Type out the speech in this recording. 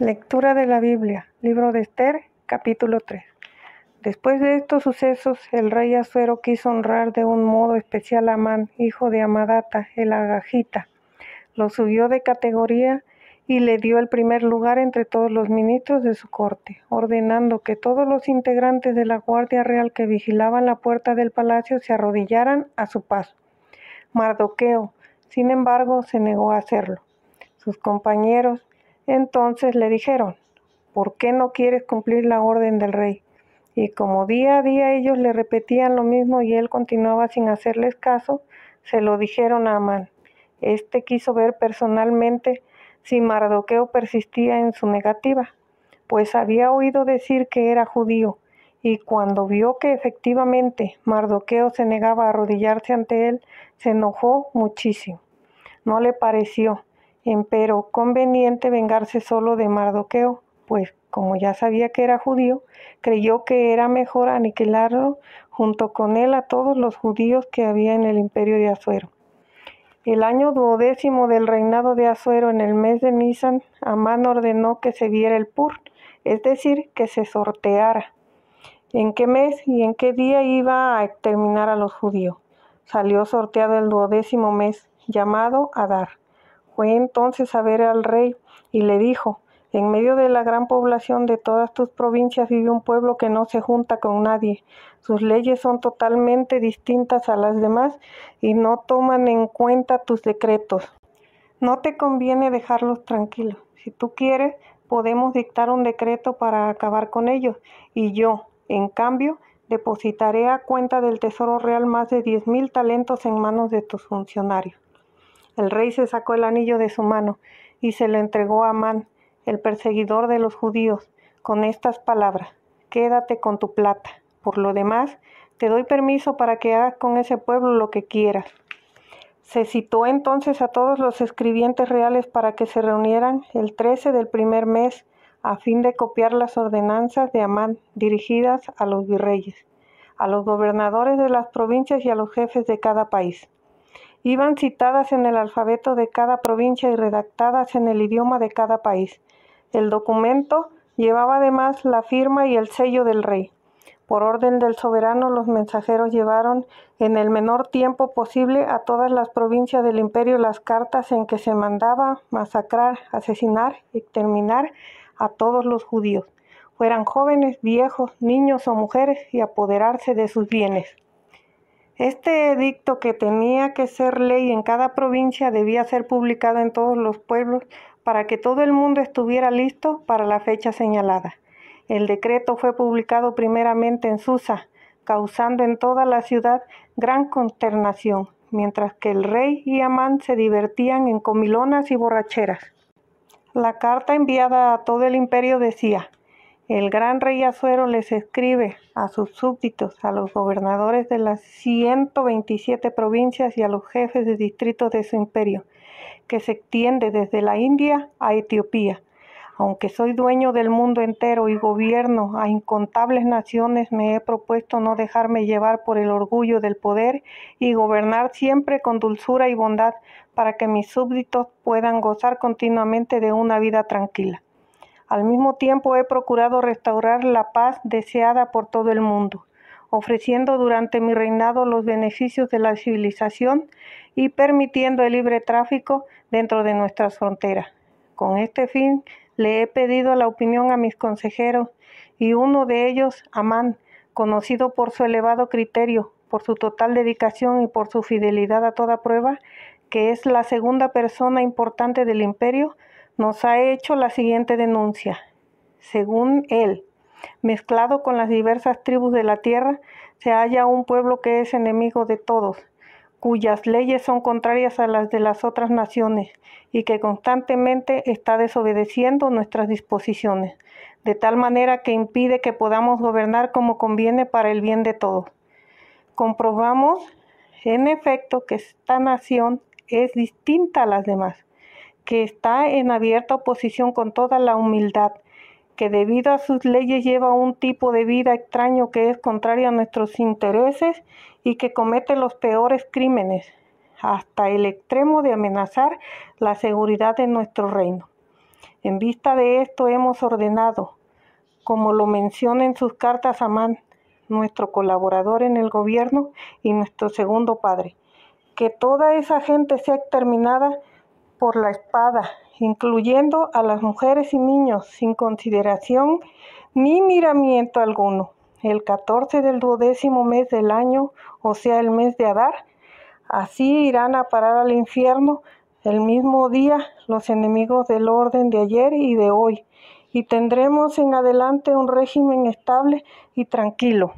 Lectura de la Biblia, libro de Esther, capítulo 3. Después de estos sucesos, el rey Azuero quiso honrar de un modo especial a Amán, hijo de Amadata, el Agajita. Lo subió de categoría y le dio el primer lugar entre todos los ministros de su corte, ordenando que todos los integrantes de la Guardia Real que vigilaban la puerta del palacio se arrodillaran a su paso. Mardoqueo, sin embargo, se negó a hacerlo. Sus compañeros, entonces le dijeron, ¿por qué no quieres cumplir la orden del rey? Y como día a día ellos le repetían lo mismo y él continuaba sin hacerles caso, se lo dijeron a Amán. Este quiso ver personalmente si Mardoqueo persistía en su negativa, pues había oído decir que era judío, y cuando vio que efectivamente Mardoqueo se negaba a arrodillarse ante él, se enojó muchísimo. No le pareció Empero conveniente vengarse solo de Mardoqueo, pues como ya sabía que era judío, creyó que era mejor aniquilarlo junto con él a todos los judíos que había en el imperio de Azuero. El año duodécimo del reinado de Azuero, en el mes de Nisan, Amán ordenó que se viera el pur, es decir, que se sorteara. ¿En qué mes y en qué día iba a exterminar a los judíos? Salió sorteado el duodécimo mes, llamado Adar. Fue entonces a ver al rey y le dijo, en medio de la gran población de todas tus provincias vive un pueblo que no se junta con nadie. Sus leyes son totalmente distintas a las demás y no toman en cuenta tus decretos. No te conviene dejarlos tranquilos. Si tú quieres, podemos dictar un decreto para acabar con ellos. Y yo, en cambio, depositaré a cuenta del Tesoro Real más de diez mil talentos en manos de tus funcionarios. El rey se sacó el anillo de su mano y se lo entregó a Amán, el perseguidor de los judíos, con estas palabras, quédate con tu plata. Por lo demás, te doy permiso para que hagas con ese pueblo lo que quieras. Se citó entonces a todos los escribientes reales para que se reunieran el 13 del primer mes a fin de copiar las ordenanzas de Amán dirigidas a los virreyes, a los gobernadores de las provincias y a los jefes de cada país iban citadas en el alfabeto de cada provincia y redactadas en el idioma de cada país. El documento llevaba además la firma y el sello del rey. Por orden del soberano, los mensajeros llevaron en el menor tiempo posible a todas las provincias del imperio las cartas en que se mandaba masacrar, asesinar y exterminar a todos los judíos, fueran jóvenes, viejos, niños o mujeres, y apoderarse de sus bienes. Este edicto que tenía que ser ley en cada provincia debía ser publicado en todos los pueblos para que todo el mundo estuviera listo para la fecha señalada. El decreto fue publicado primeramente en Susa, causando en toda la ciudad gran consternación, mientras que el rey y Amán se divertían en comilonas y borracheras. La carta enviada a todo el imperio decía, el gran rey Azuero les escribe a sus súbditos, a los gobernadores de las 127 provincias y a los jefes de distritos de su imperio, que se extiende desde la India a Etiopía. Aunque soy dueño del mundo entero y gobierno a incontables naciones, me he propuesto no dejarme llevar por el orgullo del poder y gobernar siempre con dulzura y bondad para que mis súbditos puedan gozar continuamente de una vida tranquila. Al mismo tiempo he procurado restaurar la paz deseada por todo el mundo, ofreciendo durante mi reinado los beneficios de la civilización y permitiendo el libre tráfico dentro de nuestras fronteras. Con este fin le he pedido la opinión a mis consejeros y uno de ellos, Amán, conocido por su elevado criterio, por su total dedicación y por su fidelidad a toda prueba, que es la segunda persona importante del imperio, nos ha hecho la siguiente denuncia. Según él, mezclado con las diversas tribus de la tierra, se halla un pueblo que es enemigo de todos, cuyas leyes son contrarias a las de las otras naciones y que constantemente está desobedeciendo nuestras disposiciones, de tal manera que impide que podamos gobernar como conviene para el bien de todos. Comprobamos, en efecto, que esta nación es distinta a las demás que está en abierta oposición con toda la humildad, que debido a sus leyes lleva un tipo de vida extraño que es contrario a nuestros intereses y que comete los peores crímenes, hasta el extremo de amenazar la seguridad de nuestro reino. En vista de esto hemos ordenado, como lo menciona en sus cartas a Man, nuestro colaborador en el gobierno y nuestro segundo padre, que toda esa gente sea exterminada por la espada, incluyendo a las mujeres y niños, sin consideración ni miramiento alguno. El 14 del duodécimo mes del año, o sea, el mes de Adar, así irán a parar al infierno el mismo día los enemigos del orden de ayer y de hoy, y tendremos en adelante un régimen estable y tranquilo.